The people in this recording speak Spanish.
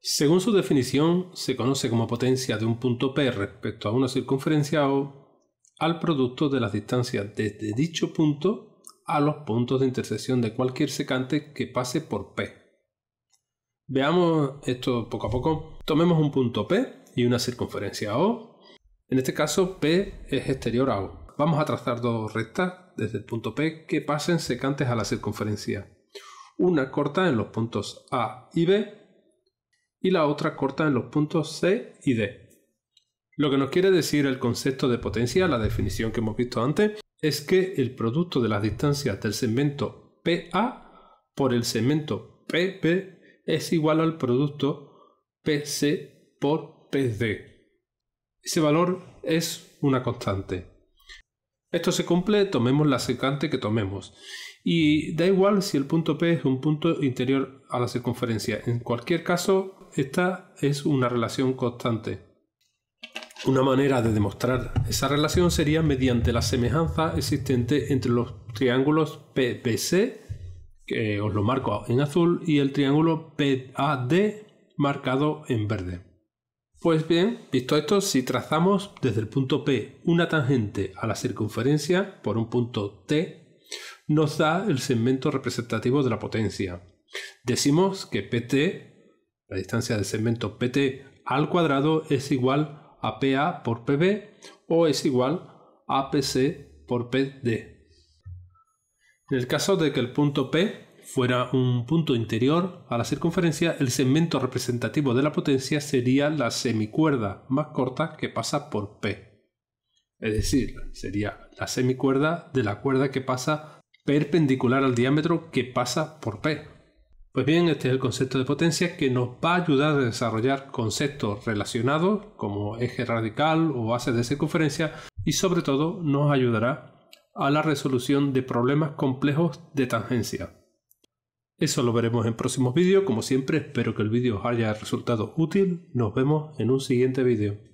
Según su definición, se conoce como potencia de un punto P respecto a una circunferencia O al producto de las distancias desde dicho punto a los puntos de intersección de cualquier secante que pase por P. Veamos esto poco a poco. Tomemos un punto P y una circunferencia O. En este caso, P es exterior a O. Vamos a trazar dos rectas desde el punto P que pasen secantes a la circunferencia. Una corta en los puntos A y B y la otra corta en los puntos C y D. Lo que nos quiere decir el concepto de potencia, la definición que hemos visto antes, es que el producto de las distancias del segmento PA por el segmento PP es igual al producto PC por PD. Ese valor es una constante. Esto se cumple, tomemos la secante que tomemos. Y da igual si el punto P es un punto interior a la circunferencia. En cualquier caso, esta es una relación constante. Una manera de demostrar esa relación sería mediante la semejanza existente entre los triángulos PBC, que os lo marco en azul, y el triángulo PAD marcado en verde. Pues bien, visto esto, si trazamos desde el punto P una tangente a la circunferencia por un punto T, nos da el segmento representativo de la potencia. Decimos que PT, la distancia del segmento PT al cuadrado, es igual a PA por PB o es igual a PC por PD. En el caso de que el punto P fuera un punto interior a la circunferencia, el segmento representativo de la potencia sería la semicuerda más corta que pasa por P. Es decir, sería la semicuerda de la cuerda que pasa perpendicular al diámetro que pasa por P. Pues bien, este es el concepto de potencia que nos va a ayudar a desarrollar conceptos relacionados como eje radical o base de circunferencia y sobre todo nos ayudará a la resolución de problemas complejos de tangencia. Eso lo veremos en próximos vídeos. Como siempre, espero que el vídeo os haya resultado útil. Nos vemos en un siguiente vídeo.